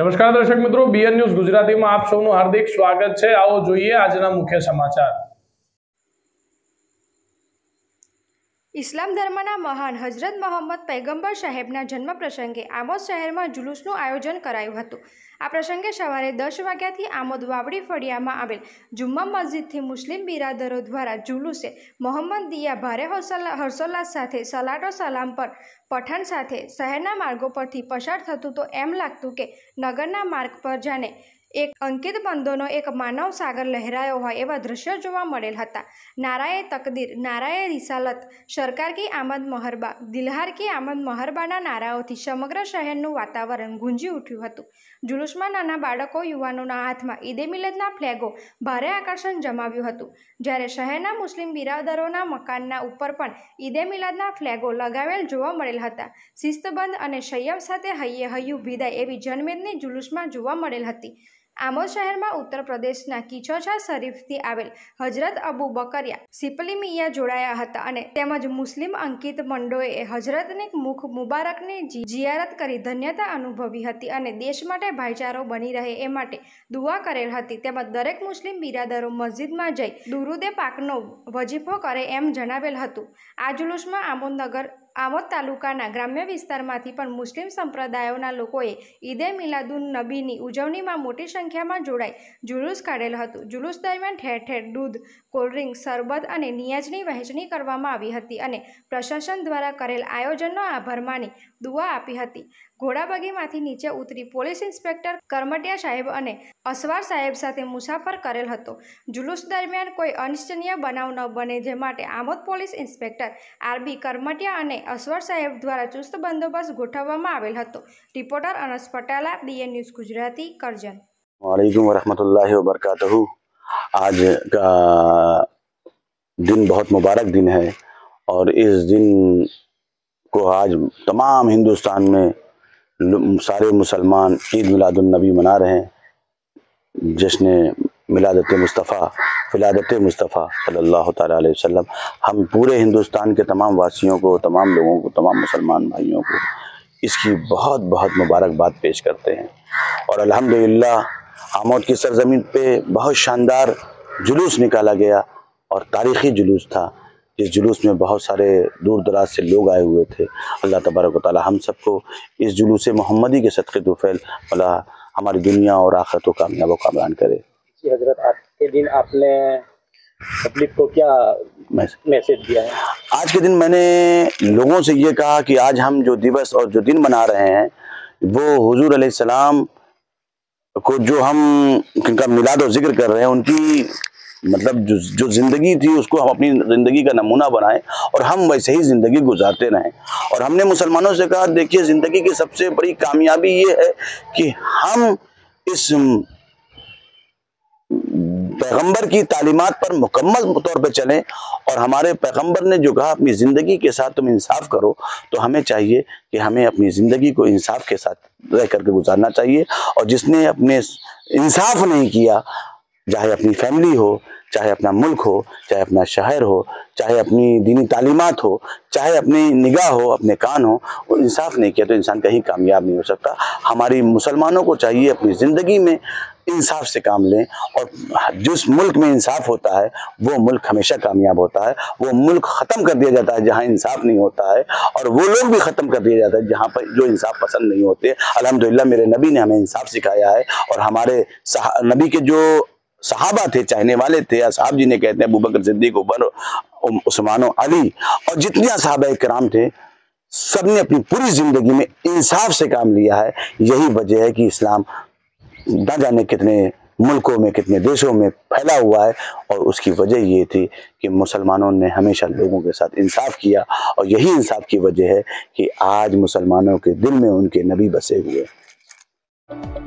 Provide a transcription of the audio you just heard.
નમસ્કાર દર્શક મિત્રો બીએન ન્યૂઝ ગુજરાતીમાં આપ સૌનું હાર્દિક સ્વાગત છે આવો જોઈએ આજના મુખ્ય સમાચાર ઇસ્લામ ધર્મના મહાન હજરત મોહમ્મદ પૈગંબર સાહેબના જન્મ પ્રસંગે આમોદ શહેરમાં જુલુસનું આયોજન કરાયું હતું આ પ્રસંગે સવારે દસ વાગ્યાથી આમોદ વાવડી ફળિયામાં આવેલ જુમ્મા મસ્જિદથી મુસ્લિમ બિરાદરો દ્વારા જુલુસે મોહમ્મદ દિયા ભારે હર્ષોલ્લાસ સાથે સલાટો સલામ પર પઠન સાથે શહેરના માર્ગો પરથી પસાર થતું તો એમ લાગતું કે નગરના માર્ગ પર જાણે એક અંકિત બંધોનો એક માનવ સાગર લહેરાયો હોય એવા દ્રશ્યો જોવા મળેલ હતા નારાએ તકદીર નારાએ રિસાલત સરકાર કી આમદ મહરબા દિલહાર કી આમદ મહરબાના નારાઓથી સમગ્ર શહેરનું વાતાવરણ ગુંજી ઉઠ્યું હતું જુલુસમાં નાના બાળકો યુવાનોના હાથમાં ઈદે મિલદના ફ્લેગો ભારે આકર્ષણ જમાવ્યું હતું જ્યારે શહેરના મુસ્લિમ બિરાદરોના મકાનના ઉપર પણ ઈદે મિલદના ફ્લેગો લગાવેલ જોવા મળેલ હતા શિસ્તબંધ અને સંયમ સાથે હૈયે હૈયું વિદાય એવી જનમેદની જુલુસમાં જોવા મળેલ હતી આમોદ શહેરમાં ઉત્તર પ્રદેશના કિછોછા શરીફથી આવેલ હજરત અબુ બકરિયા સિપલી મિયા જોડાયા હતા અને તેમજ મુસ્લિમ અંકિત મંડોએ હજરતની મુખ મુબારકની જિયારત કરી ધન્યતા અનુભવી હતી અને દેશ માટે ભાઈચારો બની રહે એ માટે દુઆ કરેલ હતી તેમજ દરેક મુસ્લિમ બિરાદરો મસ્જિદમાં જઈ દુરુદે પાકનો વજીફો કરે એમ જણાવેલ હતું આ જુલુસમાં આમોદનગર આમોદ તાલુકાના ગ્રામ્ય વિસ્તારમાંથી પણ મુસ્લિમ સંપ્રદાયોના લોકોએ ઈદે મિલાદુન નબીની ઉજવણીમાં મોટી સંખ્યામાં જોડાઈ જુલુસ કાઢેલ હતું જુલુસ દરમિયાન ઠેર ઠેર દૂધ કોલ્ડ્રિંક શરબત અને નિયાજની વહેંચણી કરવામાં આવી હતી અને પ્રશાસન દ્વારા કરેલ આયોજનનો આભાર માની દુઆ આપી હતી ઘોડાબગીમાંથી નીચે ઉતરી પોલીસ ઇન્સ્પેક્ટર કરમટિયા સાહેબ અને અસવાર સાહેબ સાથે મુસાફર કરેલ હતો જુલુસ દરમિયાન કોઈ અનિચ્છનીય બનાવ ન બને જે માટે Amod police inspector RB Karamtiya અને અસવાર સાહેબ દ્વારા ચુસ્ત બંદોબસ્ત ગોઠવવામાં આવેલ હતો reporter Anas Patala BN news Gujarati Karjan وعلیکم ورحمۃ اللہ وبرکاتہ آج کا دن بہت مبارک دن ہے اور اس دن کو آج تمام ہندوستان میں سارے مسلمان عید میلاد النبی منا رہے ہیں جس نے ملادت مصطفیٰ فلادت مصطفیٰ صلی اللہ تعالیٰ علیہ وسلم ہم پورے ہندوستان کے تمام واسیوں کو تمام لوگوں کو تمام مسلمان بھائیوں کو اس کی بہت بہت مبارکباد پیش کرتے ہیں اور الحمدللہ آمود کی سرزمین پہ بہت شاندار جلوس نکالا گیا اور تاریخی جلوس تھا جس جلوس میں بہت سارے دور دراز سے لوگ آئے ہوئے تھے اللہ تبارک و تعالی ہم سب کو اس جلوس محمدی کے صدقے اللہ ہماری دنیا اور آخرت و کامیاب کامران کرے جی حضرت آج کے دن میں نے لوگوں سے یہ کہا کہ آج ہم جو دیوس اور جو دن منا رہے ہیں وہ حضور علیہ السلام کو جو ہم ان کا میلاد و ذکر کر رہے ہیں ان کی مطلب جو زندگی تھی اس کو ہم اپنی زندگی کا نمونہ بنائیں اور ہم ویسے ہی زندگی گزارتے رہیں اور ہم نے مسلمانوں سے کہا دیکھیے زندگی کی سب سے بڑی کامیابی یہ ہے کہ ہم اس پیغمبر کی تعلیمات پر مکمل طور پہ چلیں اور ہمارے پیغمبر نے جو کہا اپنی زندگی کے ساتھ تم انصاف کرو تو ہمیں چاہیے کہ ہمیں اپنی زندگی کو انصاف کے ساتھ رہ کر کے گزارنا چاہیے اور جس نے اپنے انصاف نہیں کیا چاہے اپنی فیملی ہو چاہے اپنا ملک ہو چاہے اپنا شہر ہو چاہے اپنی دینی تعلیمات ہو چاہے اپنی نگاہ ہو اپنے کان ہو وہ انصاف نہیں کیا تو انسان کہیں کامیاب نہیں ہو سکتا ہماری مسلمانوں کو چاہیے اپنی زندگی میں انصاف سے کام لیں اور جس ملک میں انصاف ہوتا ہے وہ ملک ہمیشہ کامیاب ہوتا ہے وہ ملک ختم کر دیا جاتا ہے جہاں انصاف نہیں ہوتا ہے اور وہ لوگ بھی ختم کر دیا جاتا ہے جہاں پر جو انصاف پسند نہیں ہوتے الحمدللہ میرے نبی نے ہمیں انصاف سکھایا ہے اور ہمارے نبی کے جو صحابہ تھے چاہنے والے تھے اصحاب جی نے کہتے ہیں ابو بکر صدیق عمر عثمان و علی اور جتنے صحابہ کرام تھے سب نے اپنی پوری زندگی میں انصاف سے کام لیا ہے یہی وجہ ہے کہ اسلام نہ جانے کتنے ملکوں میں کتنے دیشوں میں پھیلا ہوا ہے اور اس کی وجہ یہ تھی کہ مسلمانوں نے ہمیشہ لوگوں کے ساتھ انصاف کیا اور یہی انصاف کی وجہ ہے کہ آج مسلمانوں کے دل میں ان کے نبی بسے ہوئے ہیں